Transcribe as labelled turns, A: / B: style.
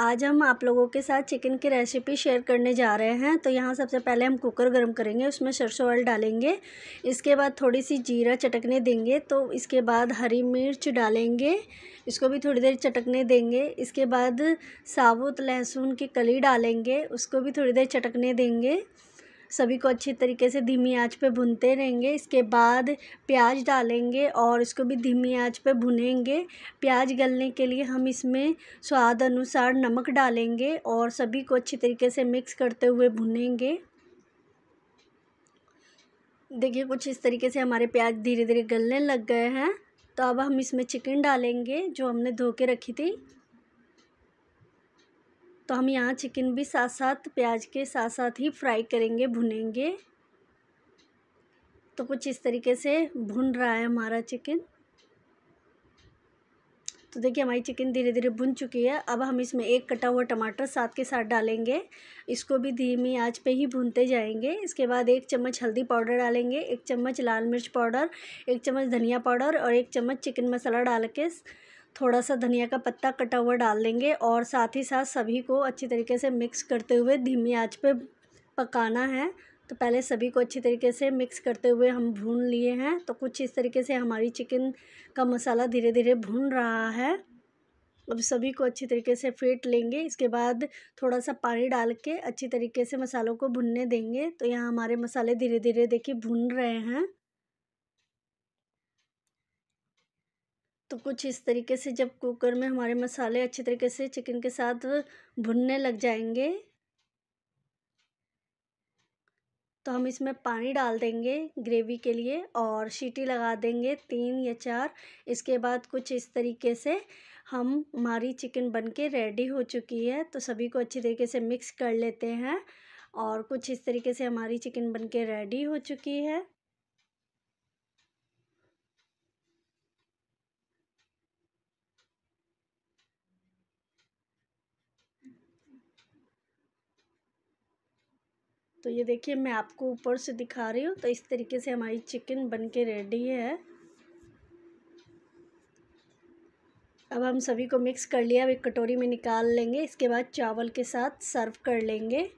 A: आज हम आप लोगों के साथ चिकन की रेसिपी शेयर करने जा रहे हैं तो यहाँ सबसे पहले हम कुकर गर्म करेंगे उसमें सरसों ऑयल डालेंगे इसके बाद थोड़ी सी जीरा चटकने देंगे तो इसके बाद हरी मिर्च डालेंगे इसको भी थोड़ी देर चटकने देंगे इसके बाद साबुत लहसुन की कली डालेंगे उसको भी थोड़ी देर चटकने देंगे सभी को अच्छी तरीके से धीमी आंच पे भूनते रहेंगे इसके बाद प्याज डालेंगे और इसको भी धीमी आंच पे भुनेंगे प्याज गलने के लिए हम इसमें स्वाद अनुसार नमक डालेंगे और सभी को अच्छी तरीके से मिक्स करते हुए भुनेंगे देखिए कुछ इस तरीके से हमारे प्याज धीरे धीरे गलने लग गए हैं तो अब हम इसमें चिकन डालेंगे जो हमने धो के रखी थी तो हम यहाँ चिकन भी साथ साथ प्याज के साथ साथ ही फ्राई करेंगे भुनेंगे तो कुछ इस तरीके से भुन रहा है हमारा चिकन तो देखिए हमारी चिकन धीरे धीरे भुन चुकी है अब हम इसमें एक कटा हुआ टमाटर साथ के साथ डालेंगे इसको भी धीमी आंच पे ही भूनते जाएंगे इसके बाद एक चम्मच हल्दी पाउडर डालेंगे एक चम्मच लाल मिर्च पाउडर एक चम्मच धनिया पाउडर और एक चम्मच चिकन मसाला डाल के थोड़ा सा धनिया का पत्ता कटा हुआ डाल देंगे और साथ ही साथ सभी को अच्छी तरीके से मिक्स करते हुए धीमी आँच पर पकाना है तो पहले सभी को अच्छी तरीके से मिक्स करते हुए हम भून लिए हैं तो कुछ इस तरीके से हमारी चिकन का मसाला धीरे धीरे भून रहा है अब सभी को अच्छी तरीके से फेंट लेंगे इसके बाद थोड़ा सा पानी डाल के अच्छी तरीके से मसालों को भुनने देंगे तो यहाँ हमारे मसाले धीरे धीरे देखिए भून रहे हैं तो कुछ इस तरीके से जब कुकर में हमारे मसाले अच्छे तरीके से चिकन के साथ भुनने लग जाएंगे तो हम इसमें पानी डाल देंगे ग्रेवी के लिए और सीटी लगा देंगे तीन या चार इसके बाद कुछ इस तरीके से हम हमारी चिकन बनके रेडी हो चुकी है तो सभी को अच्छी तरीके से मिक्स कर लेते हैं और कुछ इस तरीके से हमारी चिकन बनके रेडी हो चुकी है तो ये देखिए मैं आपको ऊपर से दिखा रही हूँ तो इस तरीके से हमारी चिकन बन के रेडी है अब हम सभी को मिक्स कर लिया अब एक कटोरी में निकाल लेंगे इसके बाद चावल के साथ सर्व कर लेंगे